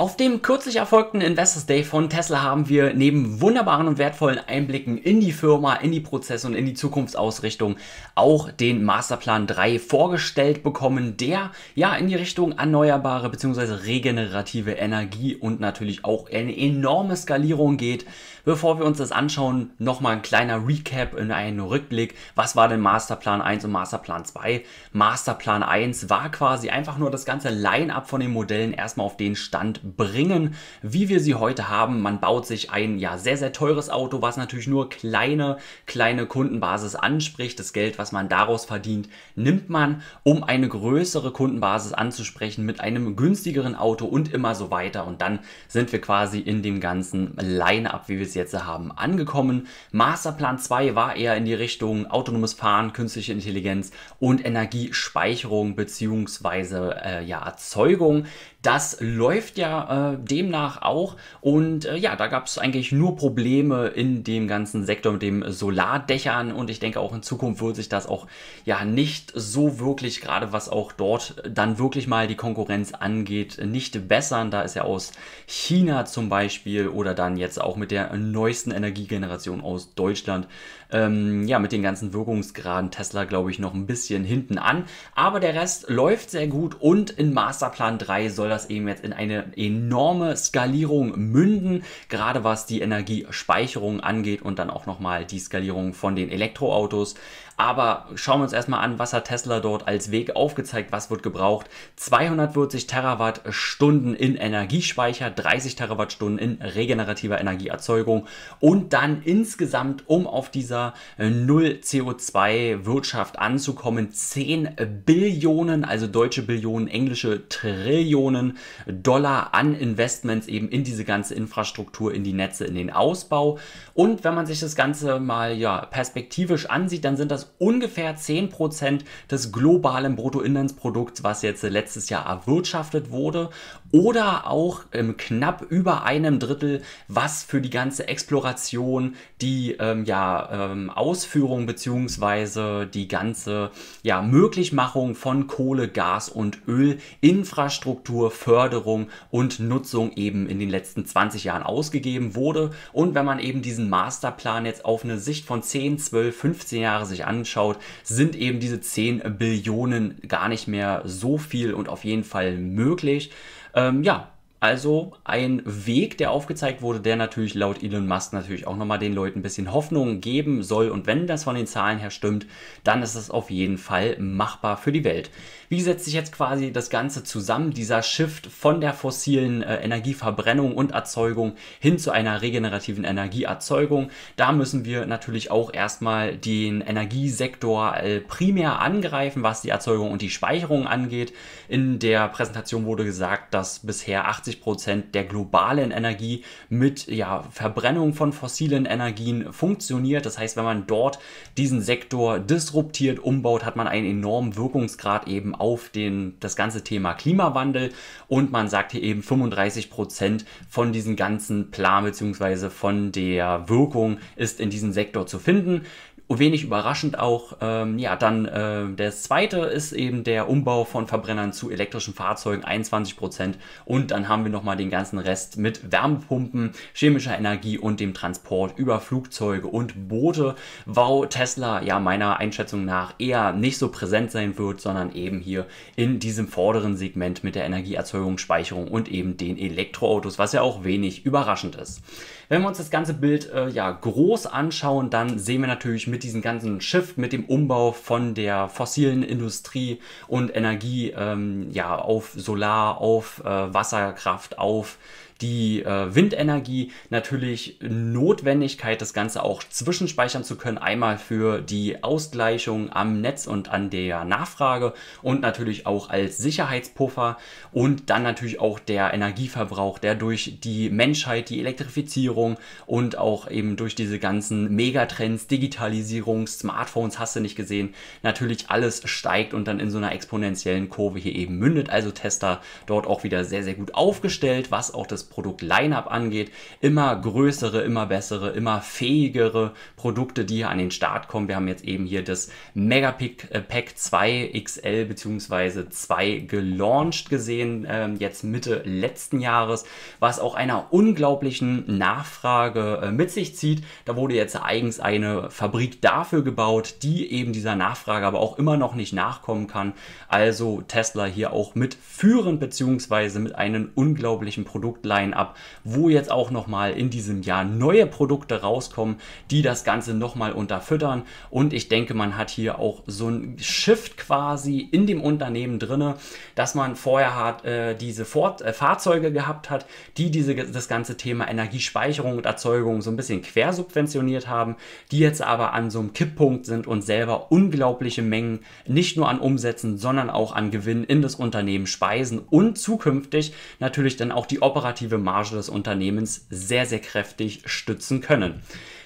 Auf dem kürzlich erfolgten Investors Day von Tesla haben wir neben wunderbaren und wertvollen Einblicken in die Firma, in die Prozesse und in die Zukunftsausrichtung auch den Masterplan 3 vorgestellt bekommen, der ja in die Richtung erneuerbare bzw. regenerative Energie und natürlich auch eine enorme Skalierung geht. Bevor wir uns das anschauen, nochmal ein kleiner Recap in einen Rückblick. Was war denn Masterplan 1 und Masterplan 2? Masterplan 1 war quasi einfach nur das ganze Line-up von den Modellen erstmal auf den Stand bringen, wie wir sie heute haben. Man baut sich ein ja sehr, sehr teures Auto, was natürlich nur kleine, kleine Kundenbasis anspricht. Das Geld, was man daraus verdient, nimmt man, um eine größere Kundenbasis anzusprechen mit einem günstigeren Auto und immer so weiter. Und dann sind wir quasi in dem ganzen Line-up, wie wir es jetzt haben, angekommen. Masterplan 2 war eher in die Richtung autonomes Fahren, künstliche Intelligenz und Energiespeicherung bzw. Äh, ja, Erzeugung. Das läuft ja äh, demnach auch und äh, ja, da gab es eigentlich nur Probleme in dem ganzen Sektor mit dem Solardächern und ich denke auch in Zukunft wird sich das auch ja nicht so wirklich, gerade was auch dort dann wirklich mal die Konkurrenz angeht, nicht bessern. Da ist ja aus China zum Beispiel oder dann jetzt auch mit der neuesten Energiegeneration aus Deutschland ähm, ja, mit den ganzen Wirkungsgraden Tesla, glaube ich, noch ein bisschen hinten an. Aber der Rest läuft sehr gut und in Masterplan 3 soll das eben jetzt in eine enorme Skalierung münden, gerade was die Energiespeicherung angeht und dann auch nochmal die Skalierung von den Elektroautos. Aber schauen wir uns erstmal an, was hat Tesla dort als Weg aufgezeigt, was wird gebraucht. 240 Terawattstunden in Energiespeicher, 30 Terawattstunden in regenerativer Energieerzeugung und dann insgesamt, um auf dieser äh, Null CO2 Wirtschaft anzukommen, 10 Billionen, also deutsche Billionen, englische Trillionen Dollar an Investments eben in diese ganze Infrastruktur, in die Netze, in den Ausbau. Und wenn man sich das Ganze mal ja, perspektivisch ansieht, dann sind das ungefähr 10% des globalen Bruttoinlandsprodukts, was jetzt letztes Jahr erwirtschaftet wurde, oder auch ähm, knapp über einem Drittel, was für die ganze Exploration, die ähm, ja, ähm, Ausführung bzw. die ganze ja, Möglichmachung von Kohle, Gas und Öl, Infrastruktur, Förderung und Nutzung eben in den letzten 20 Jahren ausgegeben wurde. Und wenn man eben diesen Masterplan jetzt auf eine Sicht von 10, 12, 15 Jahre sich anschaut, anschaut, sind eben diese 10 Billionen gar nicht mehr so viel und auf jeden Fall möglich. Ähm, ja, also ein Weg, der aufgezeigt wurde, der natürlich laut Elon Musk natürlich auch nochmal den Leuten ein bisschen Hoffnung geben soll. Und wenn das von den Zahlen her stimmt, dann ist das auf jeden Fall machbar für die Welt. Wie setzt sich jetzt quasi das Ganze zusammen, dieser Shift von der fossilen äh, Energieverbrennung und Erzeugung hin zu einer regenerativen Energieerzeugung? Da müssen wir natürlich auch erstmal den Energiesektor äh, primär angreifen, was die Erzeugung und die Speicherung angeht. In der Präsentation wurde gesagt, dass bisher 80 80 Prozent der globalen Energie mit ja, Verbrennung von fossilen Energien funktioniert. Das heißt, wenn man dort diesen Sektor disruptiert, umbaut, hat man einen enormen Wirkungsgrad eben auf den, das ganze Thema Klimawandel. Und man sagt hier eben 35 Prozent von diesem ganzen Plan bzw. von der Wirkung ist in diesem Sektor zu finden. Und wenig überraschend auch, ähm, ja, dann äh, der zweite ist eben der Umbau von Verbrennern zu elektrischen Fahrzeugen, 21 Prozent. Und dann haben wir nochmal den ganzen Rest mit Wärmepumpen, chemischer Energie und dem Transport über Flugzeuge und Boote. Wow, Tesla, ja, meiner Einschätzung nach eher nicht so präsent sein wird, sondern eben hier in diesem vorderen Segment mit der Energieerzeugung, Speicherung und eben den Elektroautos, was ja auch wenig überraschend ist. Wenn wir uns das ganze Bild äh, ja, groß anschauen, dann sehen wir natürlich mit diesem ganzen Shift, mit dem Umbau von der fossilen Industrie und Energie ähm, ja, auf Solar, auf äh, Wasserkraft, auf die äh, Windenergie natürlich Notwendigkeit, das Ganze auch zwischenspeichern zu können. Einmal für die Ausgleichung am Netz und an der Nachfrage und natürlich auch als Sicherheitspuffer und dann natürlich auch der Energieverbrauch, der durch die Menschheit, die Elektrifizierung und auch eben durch diese ganzen Megatrends, Digitalisierung, Smartphones, hast du nicht gesehen, natürlich alles steigt und dann in so einer exponentiellen Kurve hier eben mündet. Also Tesla dort auch wieder sehr, sehr gut aufgestellt, was auch das Produkt-Line-Up angeht, immer größere, immer bessere, immer fähigere Produkte, die hier an den Start kommen. Wir haben jetzt eben hier das Megapack äh, Pack 2 XL bzw. 2 gelauncht gesehen, ähm, jetzt Mitte letzten Jahres, was auch einer unglaublichen Nachfrage äh, mit sich zieht. Da wurde jetzt eigens eine Fabrik dafür gebaut, die eben dieser Nachfrage aber auch immer noch nicht nachkommen kann. Also Tesla hier auch mitführend bzw. mit einem unglaublichen Produktleiter Line-up, wo jetzt auch nochmal in diesem Jahr neue Produkte rauskommen, die das Ganze nochmal unterfüttern. Und ich denke, man hat hier auch so ein Shift quasi in dem Unternehmen drin, dass man vorher hat, äh, diese Fort äh, Fahrzeuge gehabt hat, die diese, das ganze Thema Energiespeicherung und Erzeugung so ein bisschen quersubventioniert haben, die jetzt aber an so einem Kipppunkt sind und selber unglaubliche Mengen nicht nur an Umsätzen, sondern auch an Gewinn in das Unternehmen speisen und zukünftig natürlich dann auch die operative operative Marge des Unternehmens sehr, sehr kräftig stützen können.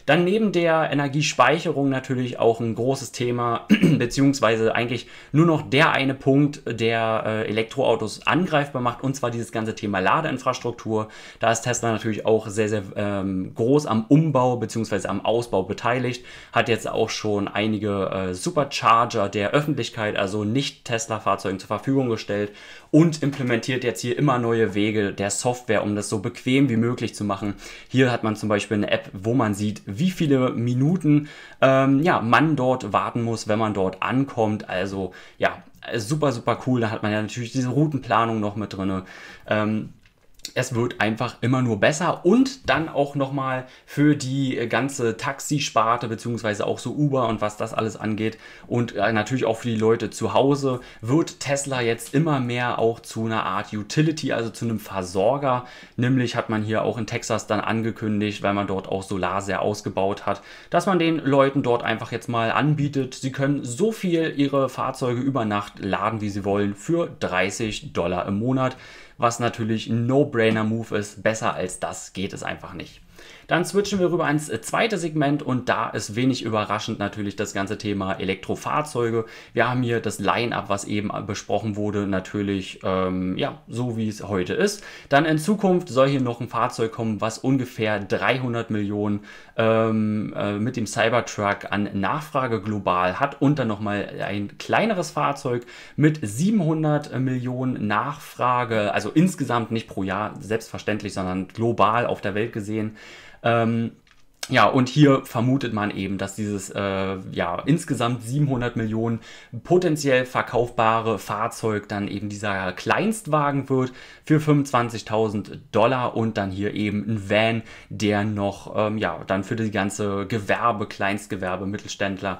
Dann neben der Energiespeicherung natürlich auch ein großes Thema, beziehungsweise eigentlich nur noch der eine Punkt, der äh, Elektroautos angreifbar macht, und zwar dieses ganze Thema Ladeinfrastruktur. Da ist Tesla natürlich auch sehr, sehr ähm, groß am Umbau beziehungsweise am Ausbau beteiligt, hat jetzt auch schon einige äh, Supercharger der Öffentlichkeit, also nicht Tesla-Fahrzeugen zur Verfügung gestellt und implementiert jetzt hier immer neue Wege der Software, um das so bequem wie möglich zu machen. Hier hat man zum Beispiel eine App, wo man sieht, wie viele Minuten ähm, ja, man dort warten muss, wenn man dort ankommt. Also ja, super, super cool. Da hat man ja natürlich diese Routenplanung noch mit drin. Ähm, es wird einfach immer nur besser und dann auch nochmal für die äh, ganze Taxisparte beziehungsweise auch so Uber und was das alles angeht und äh, natürlich auch für die Leute zu Hause wird Tesla jetzt immer mehr auch zu einer Art Utility, also zu einem Versorger. Nämlich hat man hier auch in Texas dann angekündigt, weil man dort auch Solar sehr ausgebaut hat, dass man den Leuten dort einfach jetzt mal anbietet, sie können so viel ihre Fahrzeuge über Nacht laden, wie sie wollen, für 30 Dollar im Monat was natürlich ein No-Brainer-Move ist. Besser als das geht es einfach nicht. Dann switchen wir rüber ans äh, zweite Segment und da ist wenig überraschend natürlich das ganze Thema Elektrofahrzeuge. Wir haben hier das Line-up, was eben äh, besprochen wurde, natürlich ähm, ja, so wie es heute ist. Dann in Zukunft soll hier noch ein Fahrzeug kommen, was ungefähr 300 Millionen ähm, äh, mit dem Cybertruck an Nachfrage global hat und dann nochmal ein kleineres Fahrzeug mit 700 Millionen Nachfrage, also insgesamt nicht pro Jahr, selbstverständlich, sondern global auf der Welt gesehen ähm, ja, und hier vermutet man eben, dass dieses äh, ja, insgesamt 700 Millionen potenziell verkaufbare Fahrzeug dann eben dieser Kleinstwagen wird für 25.000 Dollar und dann hier eben ein Van, der noch ähm, ja, dann für die ganze Gewerbe, Kleinstgewerbe, Mittelständler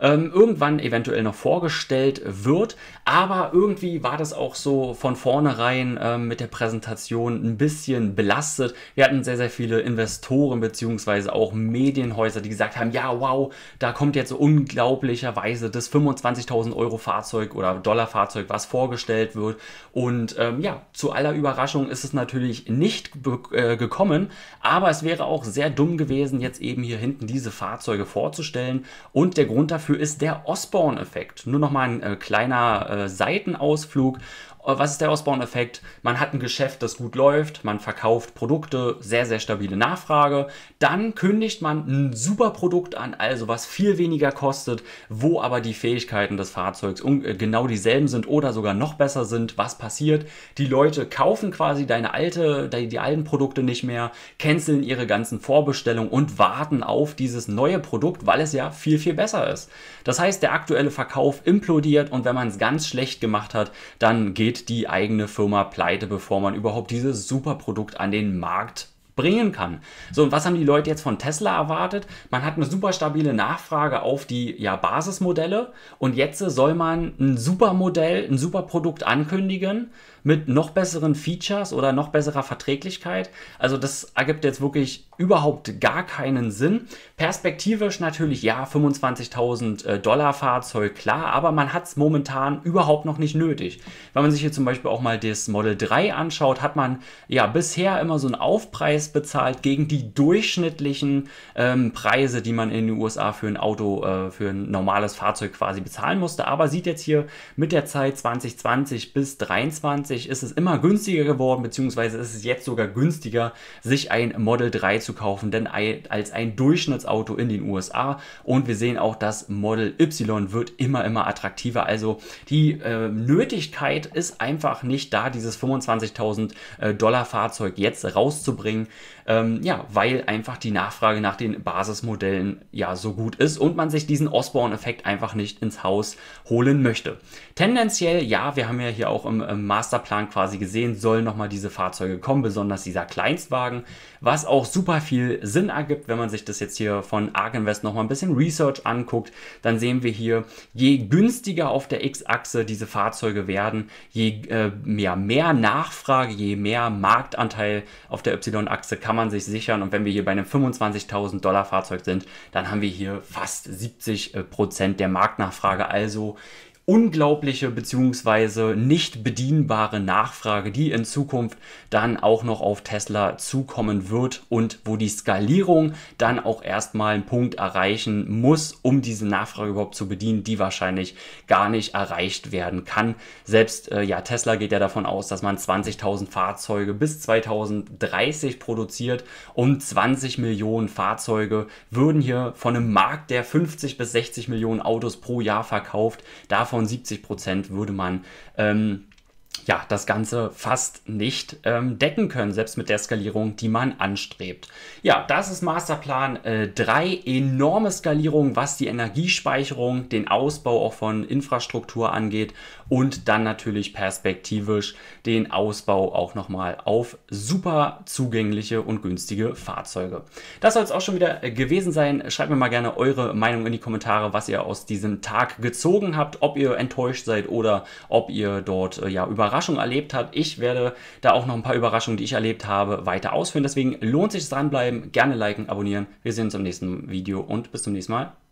ähm, irgendwann eventuell noch vorgestellt wird. Aber irgendwie war das auch so von vornherein ähm, mit der Präsentation ein bisschen belastet. Wir hatten sehr, sehr viele Investoren beziehungsweise auch Medienhäuser, die gesagt haben, ja, wow, da kommt jetzt so unglaublicherweise das 25.000 Euro Fahrzeug oder Dollar Fahrzeug, was vorgestellt wird. Und ähm, ja, zu aller Überraschung ist es natürlich nicht äh, gekommen, aber es wäre auch sehr dumm gewesen, jetzt eben hier hinten diese Fahrzeuge vorzustellen. Und der Grund dafür, dafür ist der Osborne-Effekt. Nur noch mal ein äh, kleiner äh, Seitenausflug. Äh, was ist der Ausbauendeffekt? Man hat ein Geschäft, das gut läuft, man verkauft Produkte, sehr, sehr stabile Nachfrage. Dann kündigt man ein super Produkt an, also was viel weniger kostet, wo aber die Fähigkeiten des Fahrzeugs äh, genau dieselben sind oder sogar noch besser sind. Was passiert? Die Leute kaufen quasi deine alte, die, die alten Produkte nicht mehr, canceln ihre ganzen Vorbestellungen und warten auf dieses neue Produkt, weil es ja viel, viel besser ist. Das heißt, der aktuelle Verkauf implodiert und wenn man es ganz schlecht gemacht hat, dann geht die eigene Firma pleite, bevor man überhaupt dieses super Produkt an den Markt bringen kann. So, und was haben die Leute jetzt von Tesla erwartet? Man hat eine super stabile Nachfrage auf die ja, Basismodelle und jetzt soll man ein super Modell, ein super Produkt ankündigen, mit noch besseren Features oder noch besserer Verträglichkeit. Also das ergibt jetzt wirklich überhaupt gar keinen Sinn. Perspektivisch natürlich ja, 25.000 äh, Dollar Fahrzeug, klar, aber man hat es momentan überhaupt noch nicht nötig. Wenn man sich hier zum Beispiel auch mal das Model 3 anschaut, hat man ja bisher immer so einen Aufpreis bezahlt gegen die durchschnittlichen ähm, Preise, die man in den USA für ein Auto, äh, für ein normales Fahrzeug quasi bezahlen musste. Aber sieht jetzt hier mit der Zeit 2020 bis 2023 tatsächlich ist es immer günstiger geworden, beziehungsweise ist es jetzt sogar günstiger, sich ein Model 3 zu kaufen, denn als ein Durchschnittsauto in den USA. Und wir sehen auch, das Model Y wird immer, immer attraktiver. Also die äh, Nötigkeit ist einfach nicht da, dieses 25.000 äh, Dollar Fahrzeug jetzt rauszubringen, ähm, ja, weil einfach die Nachfrage nach den Basismodellen ja so gut ist und man sich diesen Osborne-Effekt einfach nicht ins Haus holen möchte. Tendenziell, ja, wir haben ja hier auch im, im Master Masterplan quasi gesehen, sollen nochmal diese Fahrzeuge kommen, besonders dieser Kleinstwagen, was auch super viel Sinn ergibt, wenn man sich das jetzt hier von Ark Invest nochmal ein bisschen Research anguckt, dann sehen wir hier, je günstiger auf der X-Achse diese Fahrzeuge werden, je äh, mehr, mehr Nachfrage, je mehr Marktanteil auf der Y-Achse kann man sich sichern und wenn wir hier bei einem 25.000 Dollar Fahrzeug sind, dann haben wir hier fast 70 äh, Prozent der Marktnachfrage, also unglaubliche bzw. nicht bedienbare Nachfrage, die in Zukunft dann auch noch auf Tesla zukommen wird und wo die Skalierung dann auch erstmal einen Punkt erreichen muss, um diese Nachfrage überhaupt zu bedienen, die wahrscheinlich gar nicht erreicht werden kann. Selbst äh, ja, Tesla geht ja davon aus, dass man 20.000 Fahrzeuge bis 2030 produziert und 20 Millionen Fahrzeuge würden hier von einem Markt, der 50 bis 60 Millionen Autos pro Jahr verkauft, davon von 70 Prozent würde man ähm, ja, das Ganze fast nicht ähm, decken können, selbst mit der Skalierung, die man anstrebt. Ja, das ist Masterplan 3. Äh, enorme Skalierung, was die Energiespeicherung, den Ausbau auch von Infrastruktur angeht und dann natürlich perspektivisch den Ausbau auch nochmal auf super zugängliche und günstige Fahrzeuge. Das soll es auch schon wieder äh, gewesen sein. Schreibt mir mal gerne eure Meinung in die Kommentare, was ihr aus diesem Tag gezogen habt, ob ihr enttäuscht seid oder ob ihr dort äh, ja Überraschungen erlebt habt. Ich werde da auch noch ein paar Überraschungen, die ich erlebt habe, weiter ausführen. Deswegen lohnt sich dranbleiben, gerne liken, abonnieren. Wir sehen uns im nächsten Video und bis zum nächsten Mal.